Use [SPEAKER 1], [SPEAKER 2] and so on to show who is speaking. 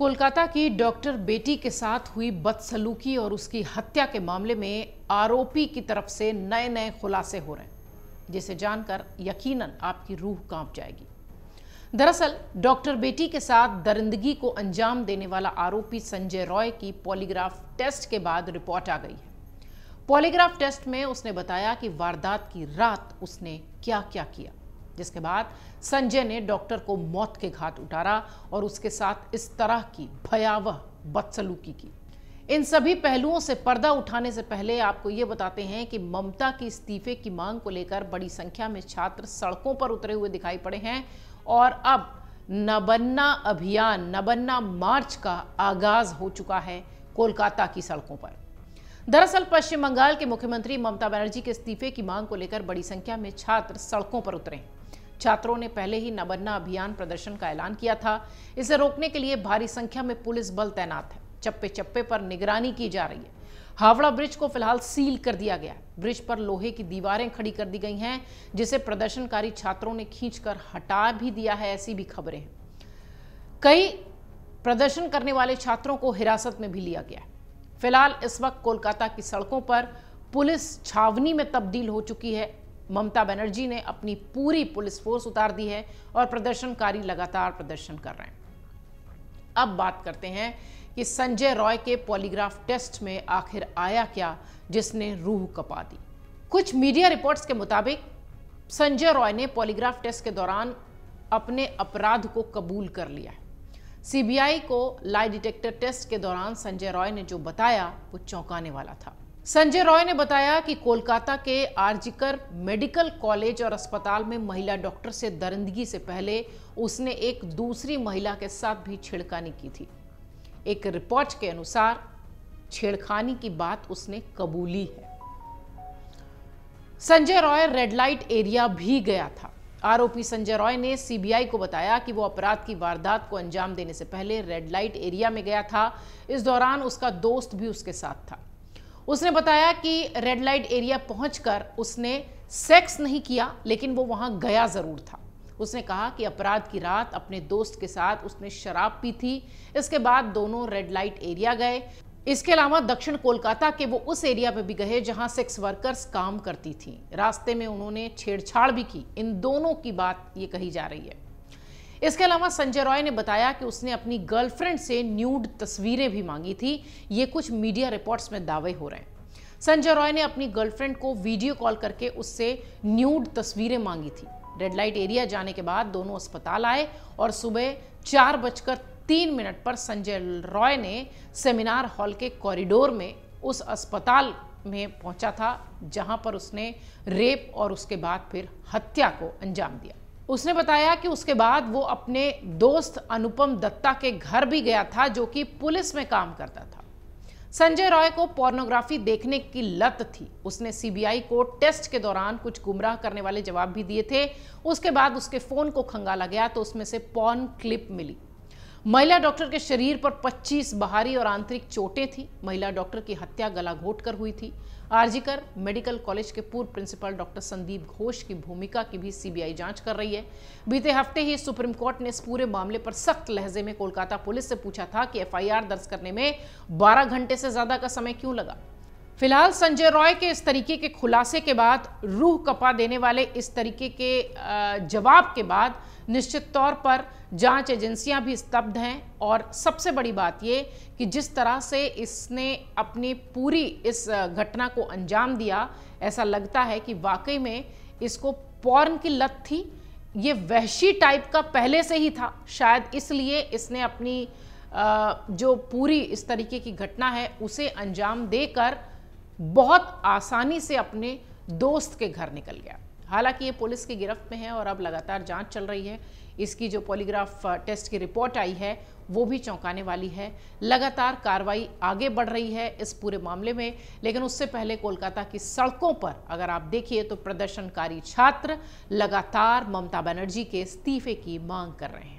[SPEAKER 1] कोलकाता की डॉक्टर बेटी के साथ हुई बदसलूकी और उसकी हत्या के मामले में आरोपी की तरफ से नए नए खुलासे हो रहे हैं जिसे जानकर यकीनन आपकी रूह कांप जाएगी दरअसल डॉक्टर बेटी के साथ दरिंदगी को अंजाम देने वाला आरोपी संजय रॉय की पॉलीग्राफ टेस्ट के बाद रिपोर्ट आ गई है पॉलीग्राफ टेस्ट में उसने बताया कि वारदात की रात उसने क्या क्या किया जिसके बाद संजय ने डॉक्टर को मौत के घाट उतारा और उसके साथ इस तरह की भयावह बदसलूकी की इन सभी पहलुओं से पर्दा उठाने से पहले आपको ये बताते हैं कि ममता की इस्तीफे की मांग को लेकर बड़ी संख्या में छात्र सड़कों पर उतरे हुए दिखाई पड़े हैं और अब नबन्ना अभियान नबन्ना मार्च का आगाज हो चुका है कोलकाता की सड़कों पर दरअसल पश्चिम बंगाल के मुख्यमंत्री ममता बनर्जी के इस्तीफे की मांग को लेकर बड़ी संख्या में छात्र सड़कों पर उतरे हैं छात्रों ने पहले ही नबन्ना अभियान प्रदर्शन का ऐलान किया था इसे रोकने के लिए भारी संख्या में पुलिस बल तैनात है चप्पे चप्पे पर निगरानी की जा रही है हावड़ा ब्रिज को फिलहाल सील कर दिया गया ब्रिज पर लोहे की दीवारें खड़ी कर दी गई हैं जिसे प्रदर्शनकारी छात्रों ने खींचकर हटा भी दिया है ऐसी भी खबरें हैं कई प्रदर्शन करने वाले छात्रों को हिरासत में भी लिया गया फिलहाल इस वक्त कोलकाता की सड़कों पर पुलिस छावनी में तब्दील हो चुकी है ममता बनर्जी ने अपनी पूरी पुलिस फोर्स उतार दी है और प्रदर्शनकारी लगातार प्रदर्शन कर रहे हैं अब बात करते हैं कि संजय रॉय के पॉलीग्राफ टेस्ट में आखिर आया क्या जिसने रूह कपा दी कुछ मीडिया रिपोर्ट्स के मुताबिक संजय रॉय ने पॉलीग्राफ टेस्ट के दौरान अपने अपराध को कबूल कर लिया है सीबीआई को लाई डिटेक्टर टेस्ट के दौरान संजय रॉय ने जो बताया वो चौंकाने वाला था संजय रॉय ने बताया कि कोलकाता के आरजिकर मेडिकल कॉलेज और अस्पताल में महिला डॉक्टर से दरिंदगी से पहले उसने एक दूसरी महिला के साथ भी छेड़खानी की थी एक रिपोर्ट के अनुसार छेड़खानी की बात उसने कबूली है Sanjay Roy red light area भी गया था आरोपी संजय रॉय ने सीबीआई को बताया कि वो अपराध की वारदात को अंजाम देने से पहले रेड लाइट एरिया में गया था इस दौरान उसका दोस्त भी उसके साथ था उसने बताया कि रेड लाइट एरिया पहुंचकर उसने सेक्स नहीं किया लेकिन वो वहाँ गया ज़रूर था उसने कहा कि अपराध की रात अपने दोस्त के साथ उसने शराब पी थी इसके बाद दोनों रेड लाइट एरिया गए इसके अलावा दक्षिण कोलकाता के वो उस एरिया पर भी गए जहां सेक्स वर्कर्स काम करती थी रास्ते में उन्होंने छेड़छाड़ भी की इन दोनों की बात ये कही जा रही है इसके अलावा संजय रॉय ने बताया कि उसने अपनी गर्लफ्रेंड से न्यूड तस्वीरें भी मांगी थी ये कुछ मीडिया रिपोर्ट्स में दावे हो रहे हैं संजय रॉय ने अपनी गर्लफ्रेंड को वीडियो कॉल करके उससे न्यूड तस्वीरें मांगी थी रेड लाइट एरिया जाने के बाद दोनों अस्पताल आए और सुबह चार बजकर तीन मिनट पर संजय रॉय ने सेमिनार हॉल के कॉरिडोर में उस अस्पताल में पहुंचा था जहां पर उसने रेप और उसके बाद फिर हत्या को अंजाम दिया उसने बताया कि उसके बाद वो अपने दोस्त अनुपम दत्ता के घर भी गया था जो कि पुलिस में काम करता था संजय रॉय को पोर्नोग्राफी देखने की लत थी उसने सीबीआई को टेस्ट के दौरान कुछ गुमराह करने वाले जवाब भी दिए थे उसके बाद उसके फ़ोन को खंगाला गया तो उसमें से पॉर्न क्लिप मिली महिला डॉक्टर के शरीर पर 25 बाहरी और आंतरिक चोटें थी महिला डॉक्टर की हत्या गला घोट कर हुई थी आरजीकर मेडिकल कॉलेज के पूर्व प्रिंसिपल डॉक्टर संदीप घोष की भूमिका की भी सीबीआई जांच कर रही है बीते हफ्ते ही सुप्रीम कोर्ट ने इस पूरे मामले पर सख्त लहजे में कोलकाता पुलिस से पूछा था कि एफआईआर दर्ज करने में 12 घंटे से ज्यादा का समय क्यों लगा फिलहाल संजय रॉय के इस तरीके के खुलासे के बाद रूह कपा देने वाले इस तरीके के जवाब के बाद निश्चित तौर पर जांच एजेंसियां भी स्तब्ध हैं और सबसे बड़ी बात ये कि जिस तरह से इसने अपनी पूरी इस घटना को अंजाम दिया ऐसा लगता है कि वाकई में इसको पॉर्न की लत थी ये वहशी टाइप का पहले से ही था शायद इसलिए इसने अपनी जो पूरी इस तरीके की घटना है उसे अंजाम देकर बहुत आसानी से अपने दोस्त के घर निकल गया हालांकि ये पुलिस की गिरफ्त में है और अब लगातार जांच चल रही है इसकी जो पॉलीग्राफ टेस्ट की रिपोर्ट आई है वो भी चौंकाने वाली है लगातार कार्रवाई आगे बढ़ रही है इस पूरे मामले में लेकिन उससे पहले कोलकाता की सड़कों पर अगर आप देखिए तो प्रदर्शनकारी छात्र लगातार ममता बनर्जी के इस्तीफे की मांग कर रहे हैं